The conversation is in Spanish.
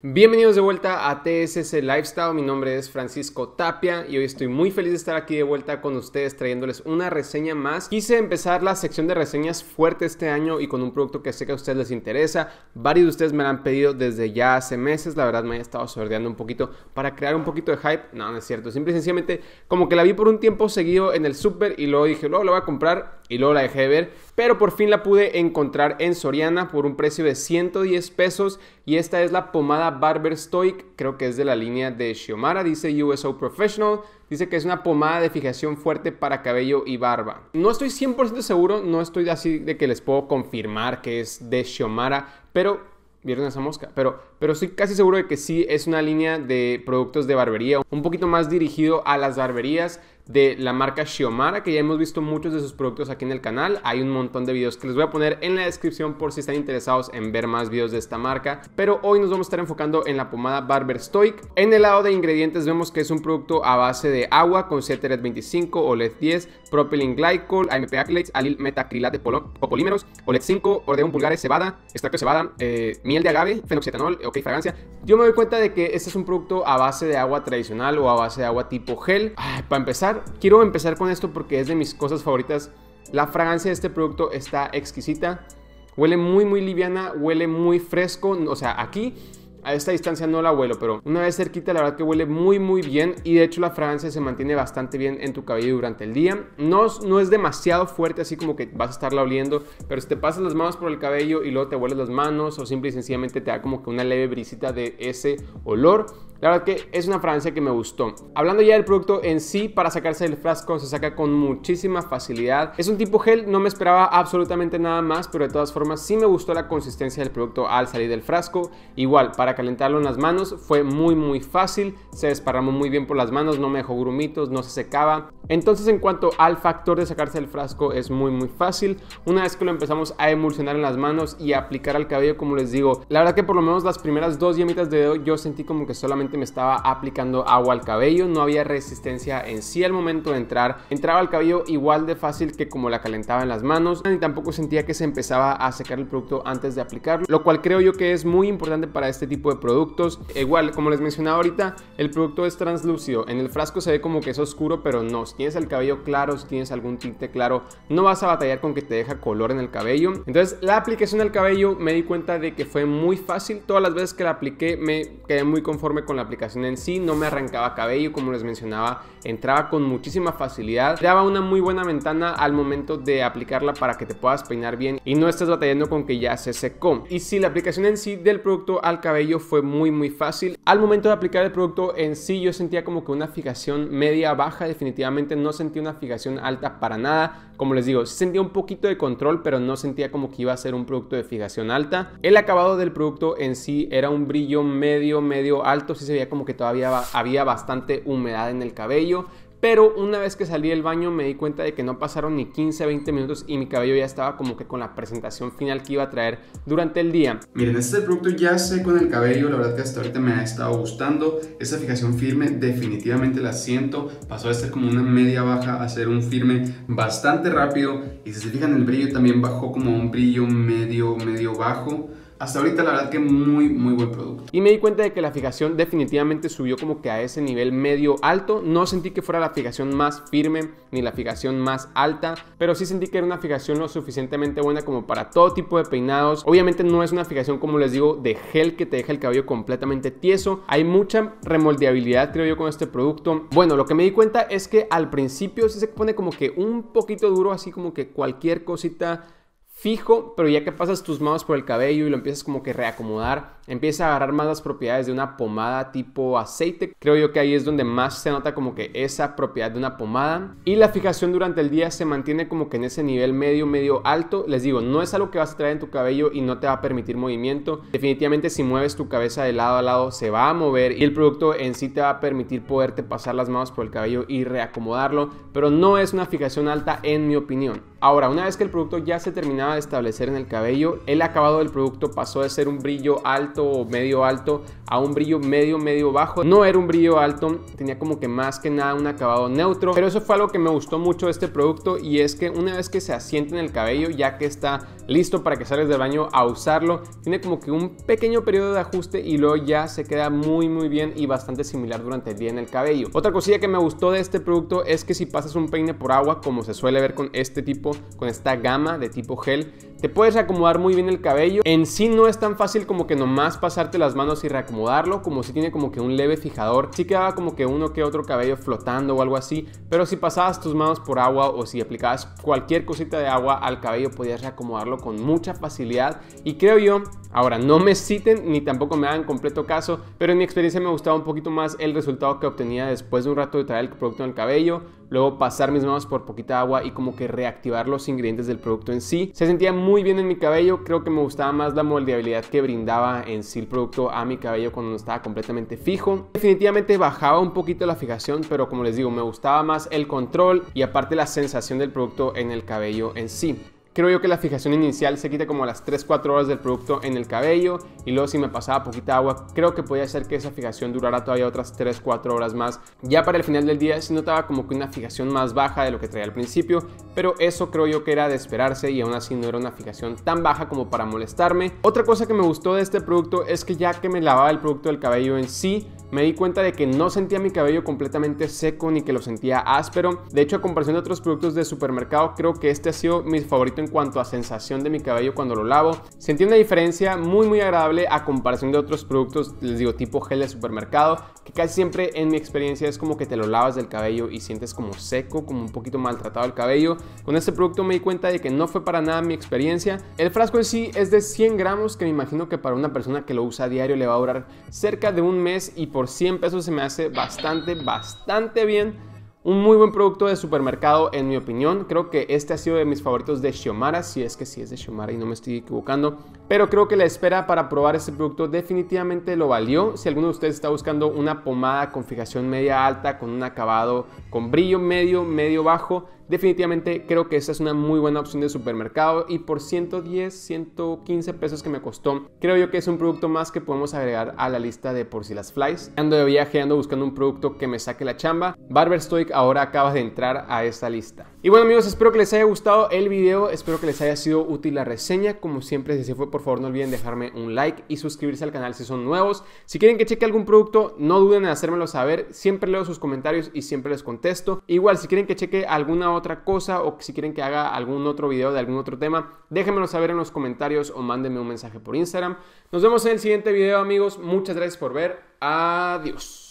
Bienvenidos de vuelta a TSS Lifestyle, mi nombre es Francisco Tapia y hoy estoy muy feliz de estar aquí de vuelta con ustedes trayéndoles una reseña más. Quise empezar la sección de reseñas fuerte este año y con un producto que sé que a ustedes les interesa. Varios de ustedes me lo han pedido desde ya hace meses, la verdad me he estado sordeando un poquito para crear un poquito de hype. No, no es cierto, simple y sencillamente como que la vi por un tiempo seguido en el super y luego dije, luego la voy a comprar y luego la dejé de ver, pero por fin la pude encontrar en Soriana por un precio de 110 pesos y esta es la pomada Barber Stoic, creo que es de la línea de Shiomara dice USO Professional, dice que es una pomada de fijación fuerte para cabello y barba. No estoy 100% seguro, no estoy así de que les puedo confirmar que es de Shiomara pero vieron esa mosca, pero, pero estoy casi seguro de que sí es una línea de productos de barbería, un poquito más dirigido a las barberías de la marca Xiomara, que ya hemos visto muchos de sus productos aquí en el canal. Hay un montón de videos que les voy a poner en la descripción por si están interesados en ver más videos de esta marca. Pero hoy nos vamos a estar enfocando en la pomada Barber Stoic. En el lado de ingredientes vemos que es un producto a base de agua con red 25, OLED 10, propylene glycol, AMP clates, alil o de polímeros, OLED 5, ordeón pulgares, cebada, extracto de cebada, eh, miel de agave, fenoxetanol, ok, fragancia. Yo me doy cuenta de que este es un producto a base de agua tradicional o a base de agua tipo gel. para empezar, quiero empezar con esto porque es de mis cosas favoritas. La fragancia de este producto está exquisita. Huele muy, muy liviana, huele muy fresco. O sea, aquí a esta distancia no la huelo, pero una vez cerquita la verdad que huele muy muy bien y de hecho la fragancia se mantiene bastante bien en tu cabello durante el día. No, no es demasiado fuerte así como que vas a estarla oliendo, pero si te pasas las manos por el cabello y luego te hueles las manos o simple y sencillamente te da como que una leve brisita de ese olor, la verdad que es una fragancia que me gustó. Hablando ya del producto en sí, para sacarse del frasco se saca con muchísima facilidad. Es un tipo gel, no me esperaba absolutamente nada más, pero de todas formas sí me gustó la consistencia del producto al salir del frasco. Igual, para calentarlo en las manos fue muy muy fácil, se desparramó muy bien por las manos, no me dejó grumitos, no se secaba. Entonces en cuanto al factor de sacarse del frasco es muy muy fácil. Una vez que lo empezamos a emulsionar en las manos y aplicar al cabello, como les digo, la verdad que por lo menos las primeras dos yemitas de dedo yo sentí como que solamente me estaba aplicando agua al cabello, no había resistencia en sí al momento de entrar, entraba al cabello igual de fácil que como la calentaba en las manos ni tampoco sentía que se empezaba a secar el producto antes de aplicarlo, lo cual creo yo que es muy importante para este tipo de productos. E igual, como les mencionaba ahorita, el producto es translúcido, en el frasco se ve como que es oscuro, pero no, si tienes el cabello claro, si tienes algún tinte claro, no vas a batallar con que te deja color en el cabello. Entonces, la aplicación al cabello me di cuenta de que fue muy fácil, todas las veces que la apliqué me quedé muy conforme con la aplicación en sí, no me arrancaba cabello, como les mencionaba, entraba con muchísima facilidad, daba una muy buena ventana al momento de aplicarla para que te puedas peinar bien y no estés batallando con que ya se secó. Y si la aplicación en sí del producto al cabello fue muy muy fácil, al momento de aplicar el producto en sí yo sentía como que una fijación media baja, definitivamente no sentía una fijación alta para nada, como les digo, sentía un poquito de control, pero no sentía como que iba a ser un producto de fijación alta. El acabado del producto en sí era un brillo medio medio alto, se veía como que todavía había bastante humedad en el cabello. Pero una vez que salí del baño me di cuenta de que no pasaron ni 15, 20 minutos y mi cabello ya estaba como que con la presentación final que iba a traer durante el día. Miren, este producto ya sé con el cabello, la verdad que hasta ahorita me ha estado gustando. Esa fijación firme definitivamente la siento, pasó de ser como una media baja a ser un firme bastante rápido. Y si se fijan el brillo también bajó como un brillo medio, medio bajo hasta ahorita la verdad que muy, muy buen producto. Y me di cuenta de que la fijación definitivamente subió como que a ese nivel medio alto. No sentí que fuera la fijación más firme ni la fijación más alta, pero sí sentí que era una fijación lo suficientemente buena como para todo tipo de peinados. Obviamente no es una fijación, como les digo, de gel que te deja el cabello completamente tieso. Hay mucha remoldeabilidad, creo yo, con este producto. Bueno, lo que me di cuenta es que al principio sí se pone como que un poquito duro, así como que cualquier cosita fijo, pero ya que pasas tus manos por el cabello y lo empiezas como que reacomodar, empieza a agarrar más las propiedades de una pomada tipo aceite. Creo yo que ahí es donde más se nota como que esa propiedad de una pomada. Y la fijación durante el día se mantiene como que en ese nivel medio, medio alto. Les digo, no es algo que vas a traer en tu cabello y no te va a permitir movimiento. Definitivamente si mueves tu cabeza de lado a lado se va a mover y el producto en sí te va a permitir poderte pasar las manos por el cabello y reacomodarlo. Pero no es una fijación alta en mi opinión. Ahora, una vez que el producto ya se terminaba de establecer en el cabello, el acabado del producto pasó de ser un brillo alto o medio alto a un brillo medio, medio bajo. No era un brillo alto, tenía como que más que nada un acabado neutro. Pero eso fue algo que me gustó mucho de este producto y es que una vez que se asienta en el cabello, ya que está listo para que sales del baño a usarlo, tiene como que un pequeño periodo de ajuste y luego ya se queda muy, muy bien y bastante similar durante el día en el cabello. Otra cosilla que me gustó de este producto es que si pasas un peine por agua, como se suele ver con este tipo, con esta gama de tipo gel, te puedes reacomodar muy bien el cabello. En sí no es tan fácil como que nomás pasarte las manos y reacomodarlo, como si tiene como que un leve fijador. Sí quedaba como que uno que otro cabello flotando o algo así, pero si pasabas tus manos por agua o si aplicabas cualquier cosita de agua al cabello podías reacomodarlo con mucha facilidad y creo yo, ahora no me citen ni tampoco me hagan completo caso, pero en mi experiencia me gustaba un poquito más el resultado que obtenía después de un rato de traer el producto en el cabello luego pasar mis manos por poquita agua y como que reactivar los ingredientes del producto en sí. Se sentía muy bien en mi cabello, creo que me gustaba más la moldeabilidad que brindaba en sí el producto a mi cabello cuando no estaba completamente fijo. Definitivamente bajaba un poquito la fijación, pero como les digo, me gustaba más el control y aparte la sensación del producto en el cabello en sí. Creo yo que la fijación inicial se quita como a las 3-4 horas del producto en el cabello y luego si me pasaba poquita agua, creo que podía ser que esa fijación durara todavía otras 3-4 horas más. Ya para el final del día se notaba como que una fijación más baja de lo que traía al principio, pero eso creo yo que era de esperarse y aún así no era una fijación tan baja como para molestarme. Otra cosa que me gustó de este producto es que ya que me lavaba el producto del cabello en sí, me di cuenta de que no sentía mi cabello completamente seco ni que lo sentía áspero. De hecho, a comparación de otros productos de supermercado, creo que este ha sido mi favorito en cuanto a sensación de mi cabello cuando lo lavo. Sentí una diferencia muy muy agradable a comparación de otros productos, les digo, tipo gel de supermercado, que casi siempre en mi experiencia es como que te lo lavas del cabello y sientes como seco, como un poquito maltratado el cabello. Con este producto me di cuenta de que no fue para nada mi experiencia. El frasco en sí es de 100 gramos, que me imagino que para una persona que lo usa a diario le va a durar cerca de un mes y por por 100 pesos se me hace bastante, bastante bien. Un muy buen producto de supermercado en mi opinión. Creo que este ha sido de mis favoritos de Xiomara, si es que sí es de Xiomara y no me estoy equivocando. Pero creo que la espera para probar este producto definitivamente lo valió. Si alguno de ustedes está buscando una pomada con fijación media alta, con un acabado con brillo medio, medio bajo, definitivamente creo que esta es una muy buena opción de supermercado y por 110, 115 pesos que me costó, creo yo que es un producto más que podemos agregar a la lista de por si las flies. Ando de viaje, ando buscando un producto que me saque la chamba. Barber Stoic ahora acaba de entrar a esta lista. Y bueno amigos, espero que les haya gustado el video, espero que les haya sido útil la reseña. Como siempre, si se fue por por favor no olviden dejarme un like y suscribirse al canal si son nuevos. Si quieren que cheque algún producto, no duden en hacérmelo saber. Siempre leo sus comentarios y siempre les contesto. Igual, si quieren que cheque alguna otra cosa o si quieren que haga algún otro video de algún otro tema, déjenmelo saber en los comentarios o mándenme un mensaje por Instagram. Nos vemos en el siguiente video, amigos. Muchas gracias por ver. Adiós.